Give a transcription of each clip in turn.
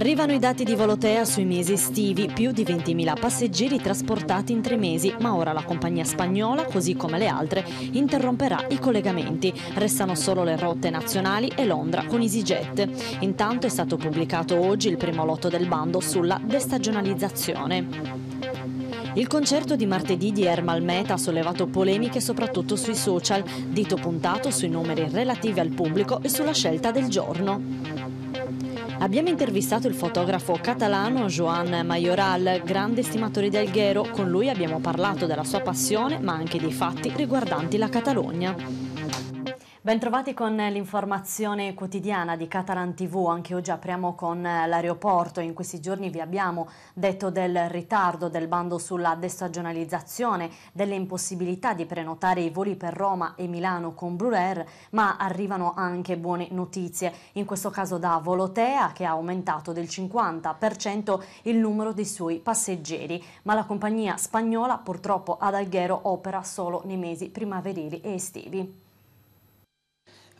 Arrivano i dati di Volotea sui mesi estivi, più di 20.000 passeggeri trasportati in tre mesi, ma ora la compagnia spagnola, così come le altre, interromperà i collegamenti. Restano solo le rotte nazionali e Londra con EasyJet. Intanto è stato pubblicato oggi il primo lotto del bando sulla destagionalizzazione. Il concerto di martedì di Ermal Meta ha sollevato polemiche soprattutto sui social, dito puntato sui numeri relativi al pubblico e sulla scelta del giorno. Abbiamo intervistato il fotografo catalano Joan Majoral, grande stimatore di Alghero. Con lui abbiamo parlato della sua passione, ma anche dei fatti riguardanti la Catalogna. Bentrovati con l'informazione quotidiana di Catalan TV, anche oggi apriamo con l'aeroporto, in questi giorni vi abbiamo detto del ritardo del bando sulla destagionalizzazione, delle impossibilità di prenotare i voli per Roma e Milano con Blue ma arrivano anche buone notizie, in questo caso da Volotea che ha aumentato del 50% il numero dei suoi passeggeri, ma la compagnia spagnola purtroppo ad Alghero opera solo nei mesi primaverili e estivi.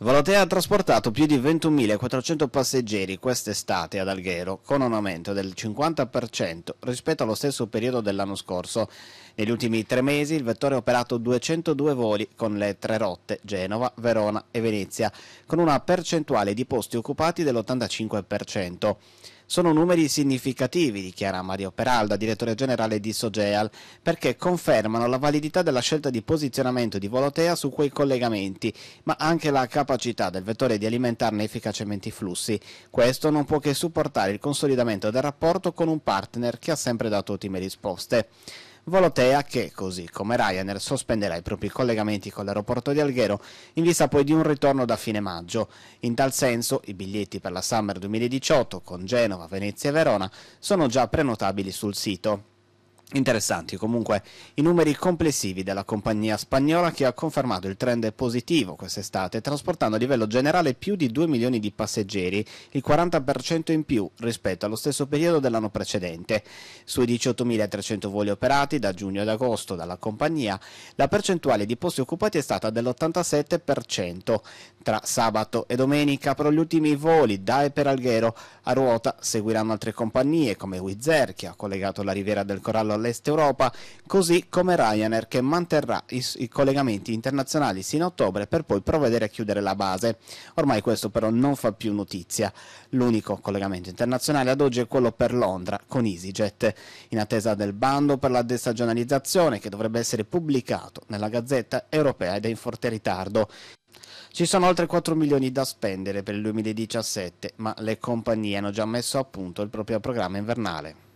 Volotea ha trasportato più di 21.400 passeggeri quest'estate ad Alghero, con un aumento del 50% rispetto allo stesso periodo dell'anno scorso. Negli ultimi tre mesi il vettore ha operato 202 voli con le tre rotte Genova, Verona e Venezia, con una percentuale di posti occupati dell'85%. Sono numeri significativi, dichiara Mario Peralda, direttore generale di Sogeal, perché confermano la validità della scelta di posizionamento di Volotea su quei collegamenti, ma anche la capacità del vettore di alimentarne efficacemente i flussi. Questo non può che supportare il consolidamento del rapporto con un partner che ha sempre dato ottime risposte. Volotea che, così come Ryanair, sospenderà i propri collegamenti con l'aeroporto di Alghero in vista poi di un ritorno da fine maggio. In tal senso i biglietti per la Summer 2018 con Genova, Venezia e Verona sono già prenotabili sul sito. Interessanti comunque i numeri complessivi della compagnia spagnola che ha confermato il trend positivo quest'estate, trasportando a livello generale più di 2 milioni di passeggeri, il 40% in più rispetto allo stesso periodo dell'anno precedente. Sui 18.300 voli operati da giugno ad agosto dalla compagnia, la percentuale di posti occupati è stata dell'87%. Tra sabato e domenica però gli ultimi voli da e per Alghero a ruota seguiranno altre compagnie come Wizz Air che ha collegato la riviera del Corallo all'est Europa, così come Ryanair che manterrà i, i collegamenti internazionali sino a ottobre per poi provvedere a chiudere la base. Ormai questo però non fa più notizia. L'unico collegamento internazionale ad oggi è quello per Londra con EasyJet, in attesa del bando per la destagionalizzazione che dovrebbe essere pubblicato nella Gazzetta Europea ed è in forte ritardo. Ci sono oltre 4 milioni da spendere per il 2017, ma le compagnie hanno già messo a punto il proprio programma invernale.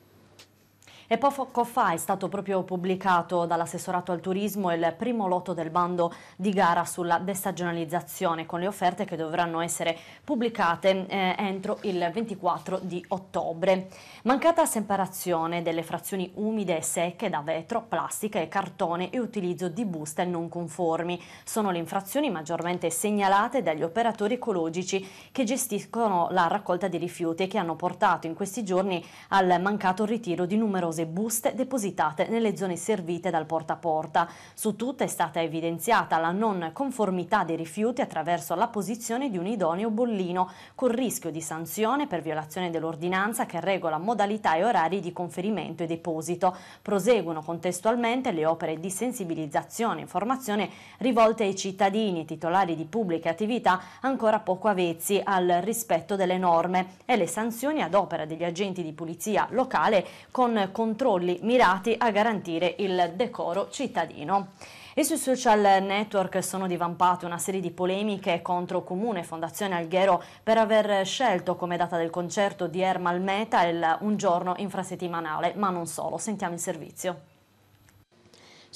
E poco fa è stato proprio pubblicato dall'assessorato al turismo il primo lotto del bando di gara sulla destagionalizzazione con le offerte che dovranno essere pubblicate eh, entro il 24 di ottobre. Mancata separazione delle frazioni umide e secche da vetro, plastica e cartone e utilizzo di buste non conformi sono le infrazioni maggiormente segnalate dagli operatori ecologici che gestiscono la raccolta di rifiuti e che hanno portato in questi giorni al mancato ritiro di numerosi numerose buste depositate nelle zone servite dal porta a porta. Su tutte è stata evidenziata la non conformità dei rifiuti attraverso l'apposizione di un idoneo bollino, con rischio di sanzione per violazione dell'ordinanza che regola modalità e orari di conferimento e deposito. Proseguono contestualmente le opere di sensibilizzazione e formazione rivolte ai cittadini e titolari di pubbliche attività ancora poco avvezzi al rispetto delle norme e le sanzioni ad opera degli agenti di pulizia locale con controlli mirati a garantire il decoro cittadino. E sui social network sono divampate una serie di polemiche contro Comune Fondazione Alghero per aver scelto come data del concerto di Ermal Meta il un giorno infrasettimanale, ma non solo. Sentiamo il servizio.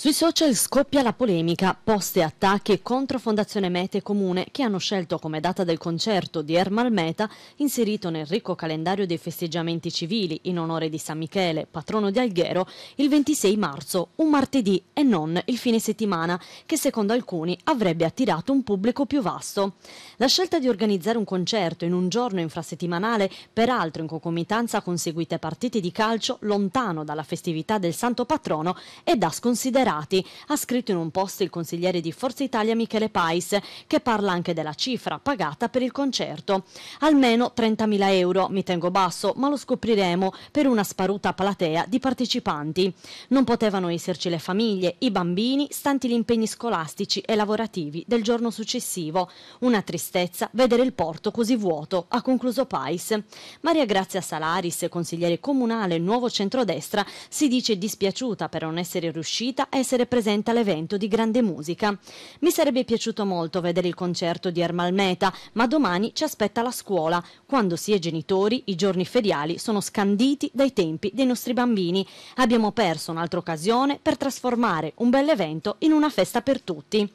Sui social scoppia la polemica, poste e attacchi contro Fondazione Mete Comune che hanno scelto come data del concerto di Ermal Meta inserito nel ricco calendario dei festeggiamenti civili in onore di San Michele, patrono di Alghero, il 26 marzo, un martedì e non il fine settimana che secondo alcuni avrebbe attirato un pubblico più vasto. La scelta di organizzare un concerto in un giorno infrasettimanale, peraltro in concomitanza con seguite partite di calcio lontano dalla festività del santo patrono, è da sconsiderare superati, ha scritto in un post il consigliere di Forza Italia Michele Pais, che parla anche della cifra pagata per il concerto. Almeno 30.000 euro, mi tengo basso, ma lo scopriremo per una sparuta platea di partecipanti. Non potevano esserci le famiglie, i bambini, stanti gli impegni scolastici e lavorativi del giorno successivo. Una tristezza vedere il porto così vuoto, ha concluso Pais. Maria Grazia Salaris, consigliere comunale Nuovo Centrodestra, si dice dispiaciuta per non essere riuscita a essere presente all'evento di grande musica. Mi sarebbe piaciuto molto vedere il concerto di Ermal Meta, ma domani ci aspetta la scuola. Quando si è genitori, i giorni feriali sono scanditi dai tempi dei nostri bambini. Abbiamo perso un'altra occasione per trasformare un bel evento in una festa per tutti.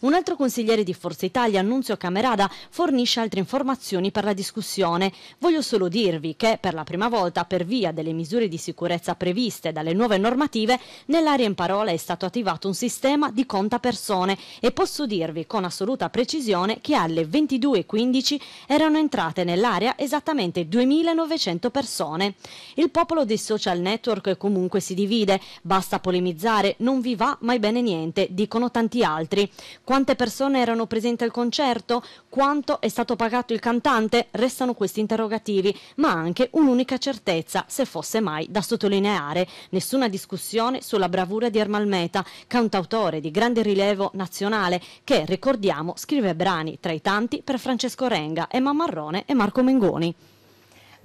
Un altro consigliere di Forza Italia, Annunzio Camerada, fornisce altre informazioni per la discussione. Voglio solo dirvi che, per la prima volta, per via delle misure di sicurezza previste dalle nuove normative, nell'area in parola è stato attivato un sistema di conta persone e posso dirvi con assoluta precisione che alle 22.15 erano entrate nell'area esattamente 2.900 persone. Il popolo dei social network comunque si divide, basta polemizzare, non vi va mai bene niente, dicono tanti altri. Quante persone erano presenti al concerto? Quanto è stato pagato il cantante? Restano questi interrogativi, ma anche un'unica certezza, se fosse mai da sottolineare. Nessuna discussione sulla bravura di Ermal Meta, cantautore di grande rilievo nazionale, che, ricordiamo, scrive brani tra i tanti per Francesco Renga, Emma Marrone e Marco Mengoni.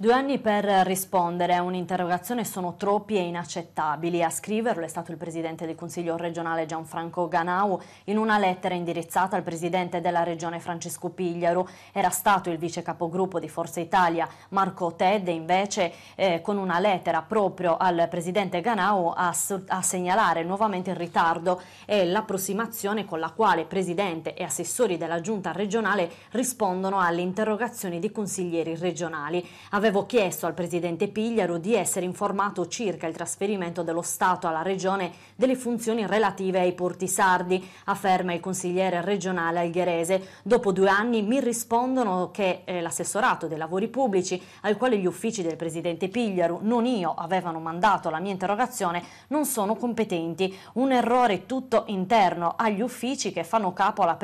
Due anni per rispondere a un'interrogazione sono troppi e inaccettabili. A scriverlo è stato il presidente del Consiglio regionale Gianfranco Ganau in una lettera indirizzata al presidente della regione Francesco Pigliaro. Era stato il vice capogruppo di Forza Italia Marco Tedde invece eh, con una lettera proprio al presidente Ganau a, a segnalare nuovamente il ritardo e l'approssimazione con la quale presidente e assessori della giunta regionale rispondono alle interrogazioni di consiglieri regionali. Aveva Avevo chiesto al presidente Pigliaro di essere informato circa il trasferimento dello Stato alla Regione delle funzioni relative ai porti sardi, afferma il consigliere regionale algherese. Dopo due anni mi rispondono che eh, l'assessorato dei lavori pubblici, al quale gli uffici del presidente Pigliaro, non io, avevano mandato la mia interrogazione, non sono competenti. Un errore tutto interno agli uffici che fanno capo alla,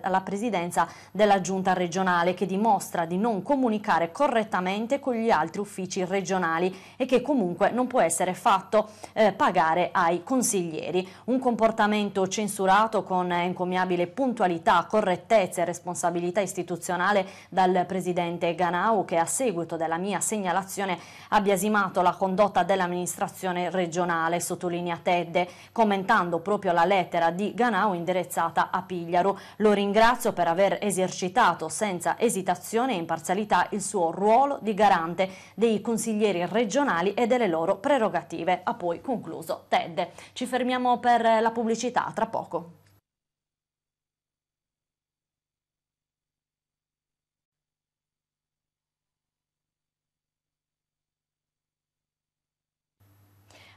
alla presidenza della giunta regionale, che dimostra di non comunicare correttamente contraente con gli altri uffici regionali e che comunque non può essere fatto eh, pagare ai consiglieri. Un comportamento censurato con encomiabile puntualità, correttezza e responsabilità istituzionale dal presidente Ganau che a seguito della mia segnalazione ha biasimato la condotta dell'amministrazione regionale, sottolinea Tedde, commentando proprio la lettera di Ganau indirizzata a Pigliaru. Lo ringrazio per aver esercitato senza esitazione e imparzialità il suo ruolo di garanzia garante dei consiglieri regionali e delle loro prerogative. Ha poi concluso TED. Ci fermiamo per la pubblicità, tra poco.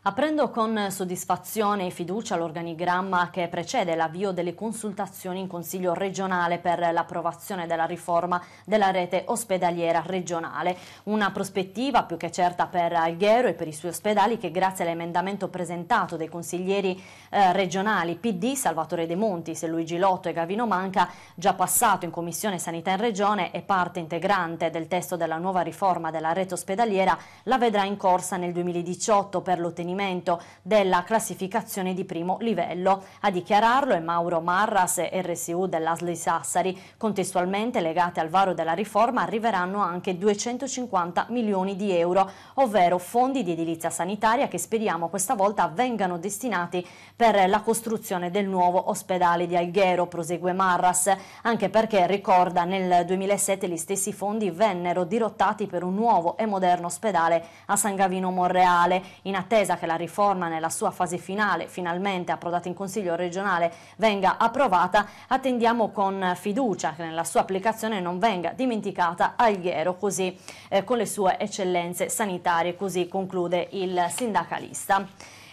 Aprendo con soddisfazione e fiducia l'organigramma che precede l'avvio delle consultazioni in Consiglio regionale per l'approvazione della riforma della rete ospedaliera regionale, una prospettiva più che certa per Alghero e per i suoi ospedali che grazie all'emendamento presentato dai consiglieri eh, regionali PD Salvatore De Montis, Luigi Lotto e Gavino Manca, già passato in Commissione Sanità in Regione e parte integrante del testo della nuova riforma della rete ospedaliera, la vedrà in corsa nel 2018 per l'ottenimento mantenimento della classificazione di primo livello. A dichiararlo è Mauro Marras e RSU dell'Asli Sassari. Contestualmente legate al varo della riforma arriveranno anche 250 milioni di euro, ovvero fondi di edilizia sanitaria che speriamo questa volta vengano destinati per la costruzione del nuovo ospedale di Alghero, prosegue Marras, anche perché ricorda nel 2007 gli stessi fondi vennero dirottati per un nuovo e moderno ospedale a San Gavino Monreale, in attesa che la riforma nella sua fase finale, finalmente approdata in Consiglio regionale, venga approvata, attendiamo con fiducia che nella sua applicazione non venga dimenticata Alghero, così eh, con le sue eccellenze sanitarie, così conclude il sindacalista.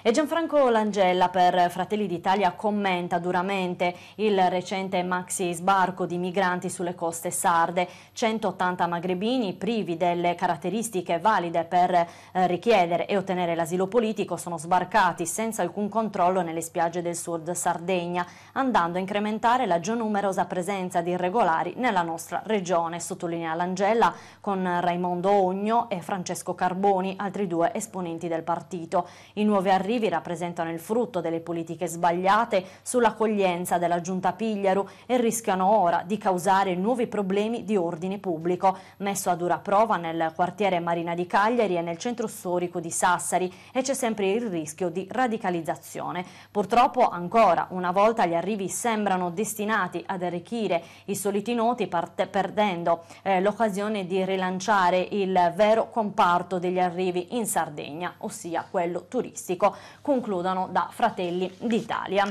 E Gianfranco Langella per Fratelli d'Italia commenta duramente il recente maxi sbarco di migranti sulle coste sarde, 180 magrebini privi delle caratteristiche valide per eh, richiedere e ottenere l'asilo politico sono sbarcati senza alcun controllo nelle spiagge del sud Sardegna, andando a incrementare la già numerosa presenza di irregolari nella nostra regione, sottolinea Langella con Raimondo Ogno e Francesco Carboni, altri due esponenti del partito. I nuovi arrivi arrivi rappresentano il frutto delle politiche sbagliate sull'accoglienza della giunta Pigliaru e rischiano ora di causare nuovi problemi di ordine pubblico, messo a dura prova nel quartiere Marina di Cagliari e nel centro storico di Sassari e c'è sempre il rischio di radicalizzazione. Purtroppo ancora una volta gli arrivi sembrano destinati ad arricchire i soliti noti perdendo eh, l'occasione di rilanciare il vero comparto degli arrivi in Sardegna, ossia quello turistico concludano da Fratelli d'Italia.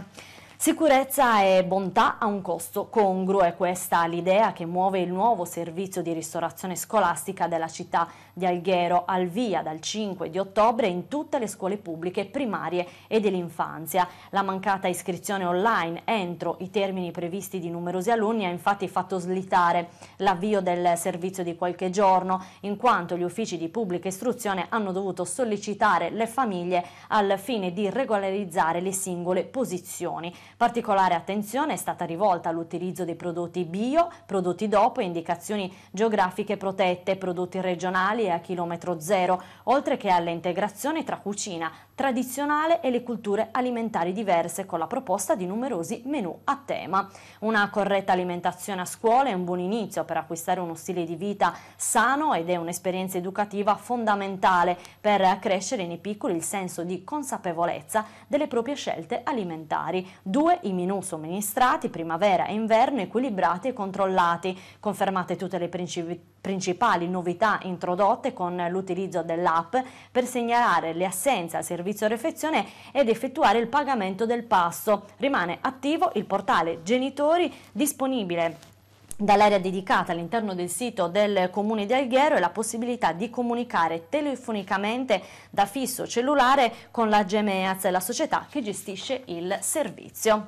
Sicurezza e bontà a un costo congruo è questa l'idea che muove il nuovo servizio di ristorazione scolastica della città di Alghero al via dal 5 di ottobre in tutte le scuole pubbliche primarie e dell'infanzia. La mancata iscrizione online entro i termini previsti di numerosi alunni ha infatti fatto slittare l'avvio del servizio di qualche giorno, in quanto gli uffici di pubblica istruzione hanno dovuto sollecitare le famiglie al fine di regolarizzare le singole posizioni. Particolare attenzione è stata rivolta all'utilizzo dei prodotti bio, prodotti dopo e indicazioni geografiche protette, prodotti regionali a chilometro zero, oltre che alle integrazioni tra cucina, tradizionale e le culture alimentari diverse con la proposta di numerosi menù a tema. Una corretta alimentazione a scuola è un buon inizio per acquistare uno stile di vita sano ed è un'esperienza educativa fondamentale per crescere nei piccoli il senso di consapevolezza delle proprie scelte alimentari. Due, i menù somministrati primavera e inverno equilibrati e controllati. Confermate tutte le principali novità introdotte con l'utilizzo dell'app per segnalare le assenze al servizio servizio refezione ed effettuare il pagamento del passo. Rimane attivo il portale genitori disponibile dall'area dedicata all'interno del sito del comune di Alghero e la possibilità di comunicare telefonicamente da fisso cellulare con la Gemeaz, la società che gestisce il servizio.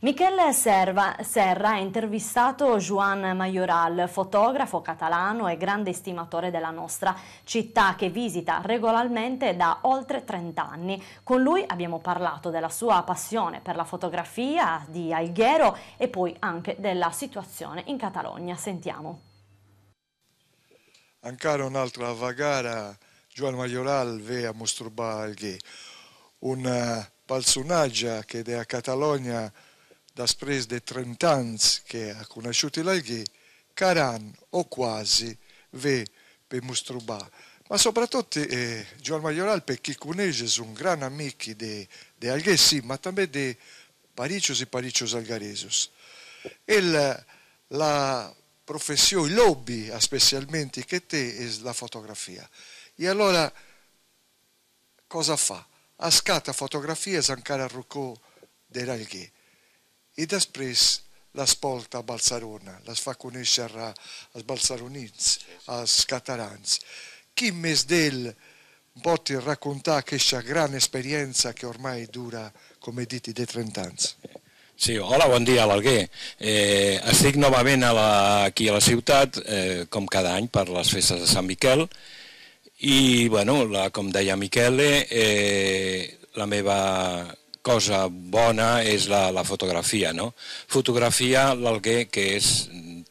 Michele Serva, Serra ha intervistato Juan Majoral, fotografo catalano e grande estimatore della nostra città che visita regolarmente da oltre 30 anni. Con lui abbiamo parlato della sua passione per la fotografia di Alghero e poi anche della situazione in Catalogna. Sentiamo. Ancora un'altra vagara, Juan Majoral ve a mostrare Alghero, un eh, personaggio che da Catalogna després de 30 anni che ha conosciuto la gay, Caran o quasi ve per mostrubà. Ma soprattutto eh, Giovan Maioral per chi conosce un gran amico di, di sì, ma anche di Paricios e Paricios Algaresos. Il, la professione, il lobby specialmente che te è la fotografia. E allora cosa fa? Ascata fotografie ancora a Rocco dell'Alghè i després les porta a Barcelona, les fa conèixer als barcelonins, als catalans. Qui més d'ell pot raccontar aquesta gran esperienza che ormai dura, come dite, de 30 anni? Sí, hola, bon dia, l'Alguer. Eh, estic novament a la, aquí a la ciutat, eh, com cada any, per les festes de Sant Miquel, i, bueno, la, com deia Miquel, eh, la meva cosa bona és la, la fotografia, no? Fotografia l'Alguer, que és,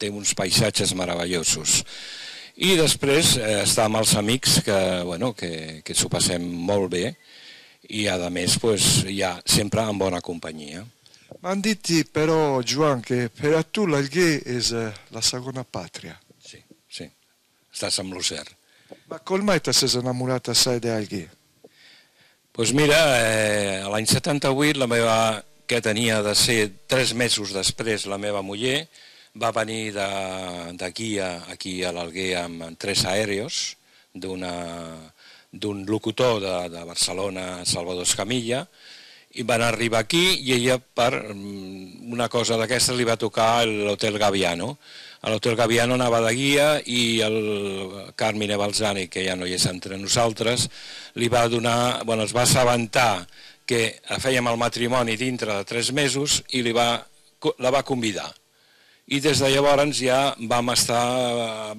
té uns paisatges meravellosos. I després eh, està amb els amics, que, bueno, que, que s'ho passem molt bé, i a més pues, ja sempre en bona companyia. M'han dit però, Joan, que per a tu l'Alguer és eh, la segona pàtria. Sí, sí, estàs a l'Ocer. Ma col mai t'has enamorat a ser d'Alguer? Doncs mira, eh, l'any 78 la meva, que tenia de ser tres mesos després la meva muller, va venir d'aquí a, aquí a l'Alguer amb tres aèrios d'un locutor de, de Barcelona, Salvador Escamilla, i van arribar aquí i ella per mm, una cosa d'aquesta li va tocar l'Hotel Gaviano doctor Gaviano anava de guia i el Carmine Balzani, que ja no hi és entre nosaltres, li va donar, bueno, es va assabentar que fèiem el matrimoni dintre de tres mesos i li va, la va convidar. I des de llavors ja vam, estar,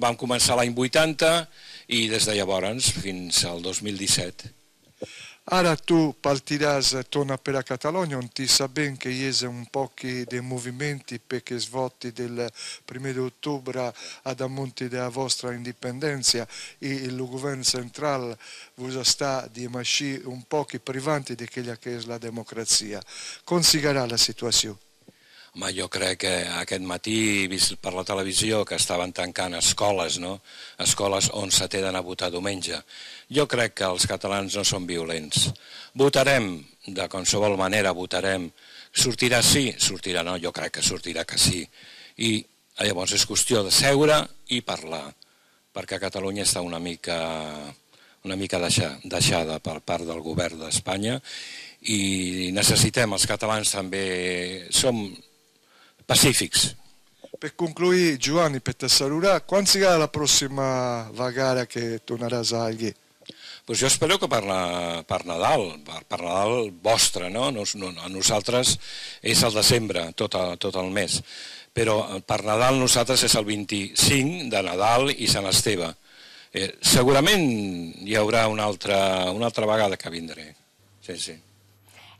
vam començar l'any 80 i des de llavors fins al 2017. Ara tu partirás torna per la Catalogna, non ti sa ben che iese un pochi dei movimenti perché svolti del 1 ottobre ad ammonti della vostra indipendenza e il governo centrale vos sta di masci un pochi privanti di quella che è la democrazia. Considerà la situazione. Home, jo crec que aquest matí he vist per la televisió que estaven tancant escoles, no? Escoles on se té d'anar a votar diumenge. Jo crec que els catalans no són violents. Votarem, de qualsevol manera votarem. Sortirà sí, sortirà no, jo crec que sortirà que sí. I eh, llavors és qüestió de seure i parlar, perquè Catalunya està una mica una mica deixada per part del govern d'Espanya i necessitem els catalans també, som pacífics. Per concluir, Giovanni, per te saludar, quan serà la pròxima vegada que tornaràs a Algui? Pues doncs jo espero que per, la, per Nadal, per, per Nadal vostre, no? Nos, no? A nosaltres és el desembre, tot, a, tot el mes, però per Nadal nosaltres és el 25 de Nadal i Sant Esteve. Eh, segurament hi haurà una altra, una altra vegada que vindré. Sí, sí.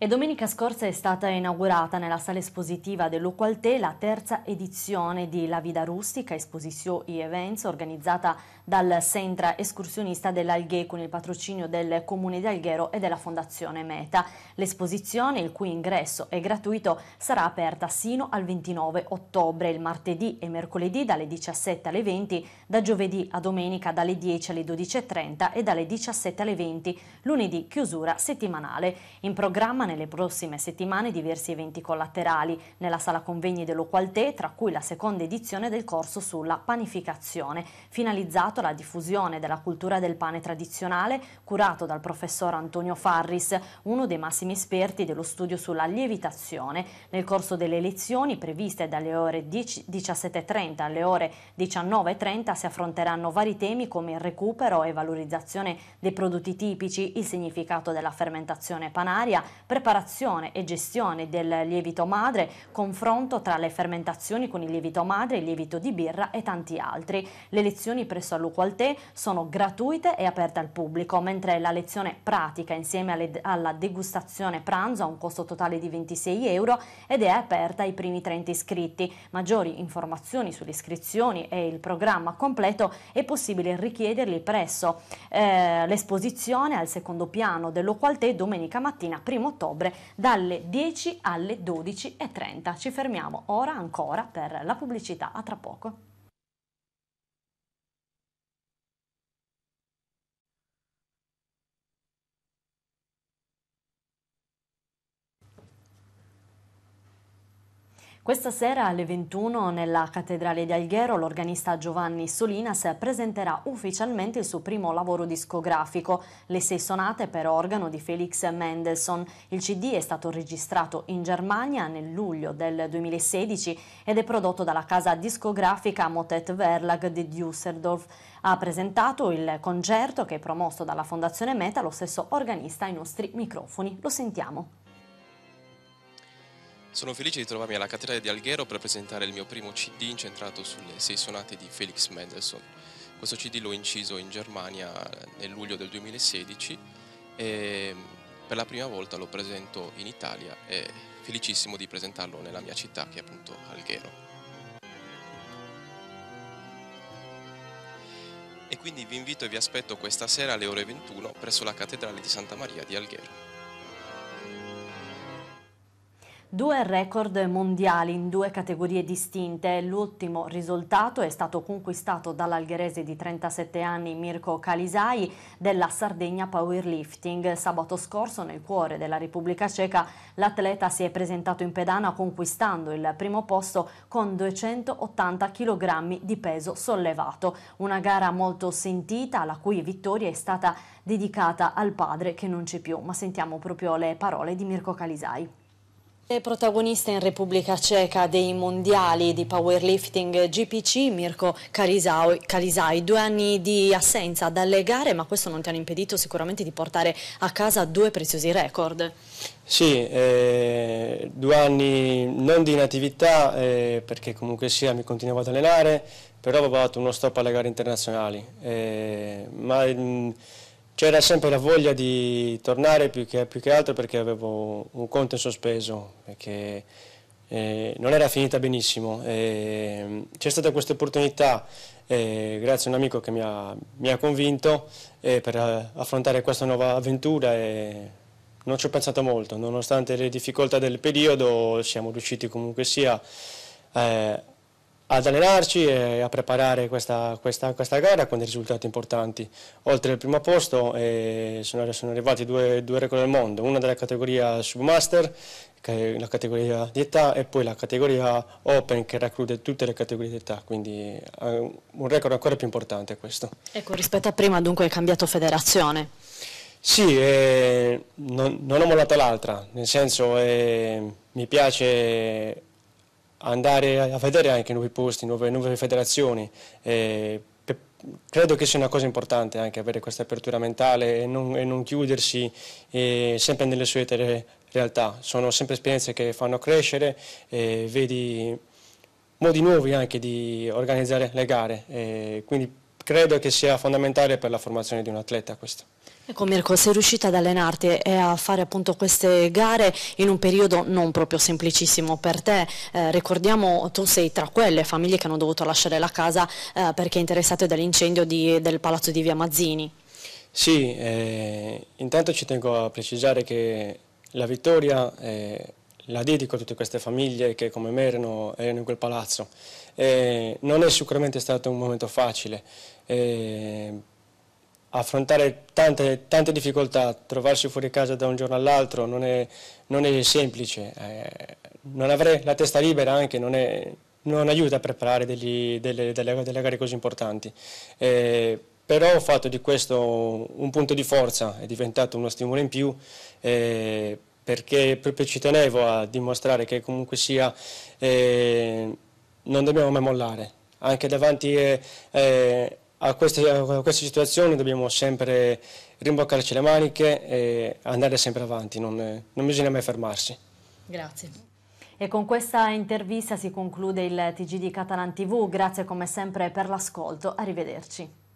E domenica scorsa è stata inaugurata nella sala espositiva dell'Uqualtè la terza edizione di La Vida Rustica, esposizione e events organizzata dal Centra Escursionista dell'Alghe con il patrocinio del Comune di Alghero e della Fondazione Meta. L'esposizione, il cui ingresso è gratuito, sarà aperta sino al 29 ottobre, il martedì e mercoledì dalle 17 alle 20, da giovedì a domenica dalle 10 alle 12.30 e dalle 17 alle 20, lunedì chiusura settimanale. In programma nelle prossime settimane diversi eventi collaterali nella sala convegni dell'Oqualtè, tra cui la seconda edizione del corso sulla panificazione, finalizzato promosso la diffusione della cultura del pane tradizionale curato dal professor Antonio Farris, uno dei massimi esperti dello studio sulla lievitazione. Nel corso delle lezioni previste dalle ore 17.30 alle ore 19.30 si affronteranno vari temi come il recupero e valorizzazione dei prodotti tipici, il significato della fermentazione panaria, preparazione e gestione del lievito madre, confronto tra le fermentazioni con il lievito madre, il lievito di birra e tanti altri. Le lezioni presso Luco Altè sono gratuite e aperte al pubblico, mentre la lezione pratica insieme alle, alla degustazione pranzo ha un costo totale di 26 euro ed è aperta ai primi 30 iscritti. Maggiori informazioni sulle iscrizioni e il programma completo è possibile richiederli presso eh, l'esposizione al secondo piano dello Qualtè domenica mattina 1 ottobre dalle 10 alle 12.30. Ci fermiamo ora ancora per la pubblicità. A tra poco. Questa sera alle 21 nella Cattedrale di Alghero l'organista Giovanni Solinas presenterà ufficialmente il suo primo lavoro discografico, le sei sonate per organo di Felix Mendelssohn. Il CD è stato registrato in Germania nel luglio del 2016 ed è prodotto dalla casa discografica Motet Verlag di Düsseldorf. Ha presentato il concerto che è promosso dalla Fondazione Meta lo stesso organista ai nostri microfoni. Lo sentiamo. Sono felice di trovarmi alla Cattedrale di Alghero per presentare il mio primo CD incentrato sulle sei sonate di Felix Mendelssohn. Questo CD l'ho inciso in Germania eh, nel luglio del 2016 e mm, per la prima volta lo presento in Italia e felicissimo di presentarlo nella mia città che è appunto Alghero. E quindi vi invito e vi aspetto questa sera alle ore 21 presso la Cattedrale di Santa Maria di Alghero. Due record mondiali in due categorie distinte. L'ultimo risultato è stato conquistato dall'algherese di 37 anni Mirko Calisai della Sardegna Powerlifting. Sabato scorso, nel cuore della Repubblica Ceca, l'atleta si è presentato in pedana conquistando il primo posto con 280 kg di peso sollevato. Una gara molto sentita, la cui vittoria è stata dedicata al padre che non c'è più. Ma sentiamo proprio le parole di Mirko Calisai. Protagonista in Repubblica Ceca dei mondiali di powerlifting GPC, Mirko Carisai, due anni di assenza dalle gare, ma questo non ti hanno impedito sicuramente di portare a casa due preziosi record. Sì, eh, due anni non di inattività, eh, perché comunque sia mi continuavo ad allenare, però avevo dato uno stop alle gare internazionali. Eh, ma, mh, mm, c'era sempre la voglia di tornare più che, più che, altro perché avevo un conto in sospeso, perché eh, non era finita benissimo. Mm, c'è stata questa opportunità, eh, grazie a un amico che mi ha, mi ha convinto, eh, per eh, affrontare questa nuova avventura e non ci ho pensato molto, nonostante le difficoltà del periodo siamo riusciti comunque sia eh, ad allenarci e a preparare questa, questa, questa, gara con dei risultati importanti. Oltre al primo posto eh, sono, sono, arrivati due, due, record del mondo, una della categoria Submaster, che è la categoria di età, e poi la categoria Open che racchiude tutte le categorie di età, quindi eh, un record ancora più importante questo. Ecco, rispetto a prima dunque hai cambiato federazione? Sì, eh, non, non, ho mollato l'altra, nel senso eh, mi piace andare a vedere anche nuovi posti, nuove, nuove federazioni. Eh, credo che sia una cosa importante anche avere questa apertura mentale e non, e non chiudersi eh, sempre nelle sue tere realtà. Sono sempre esperienze che fanno crescere, eh, vedi modi nuovi anche di organizzare le gare. quindi credo che sia fondamentale per la formazione di un atleta questo. Ecco Mirko, sei riuscita ad allenarti e a fare appunto queste gare in un periodo non proprio semplicissimo per te, eh, ricordiamo tu sei tra quelle famiglie che hanno dovuto lasciare la casa eh, perché interessate dall'incendio del palazzo di Via Mazzini. Sì, eh, intanto ci tengo a precisare che la vittoria eh, la dedico a tutte queste famiglie che come me erano, erano in quel palazzo. Eh, non è sicuramente stato un momento facile, affrontare tante, tante, difficoltà, trovarsi fuori casa da un giorno all'altro non è, non è semplice, eh, non avere la testa libera anche non, è, non aiuta a preparare degli, delle, delle, delle, gare così importanti. Eh, però ho fatto di questo un punto di forza, è diventato uno stimolo in più eh, perché proprio ci tenevo a dimostrare che comunque sia eh, non dobbiamo mai mollare, anche davanti eh, eh a queste, a queste situazioni dobbiamo sempre rimboccarci le maniche e andare sempre avanti, non, non bisogna mai fermarsi. Grazie. E con questa intervista si conclude il TG di Catalan TV. Grazie come sempre per l'ascolto. Arrivederci.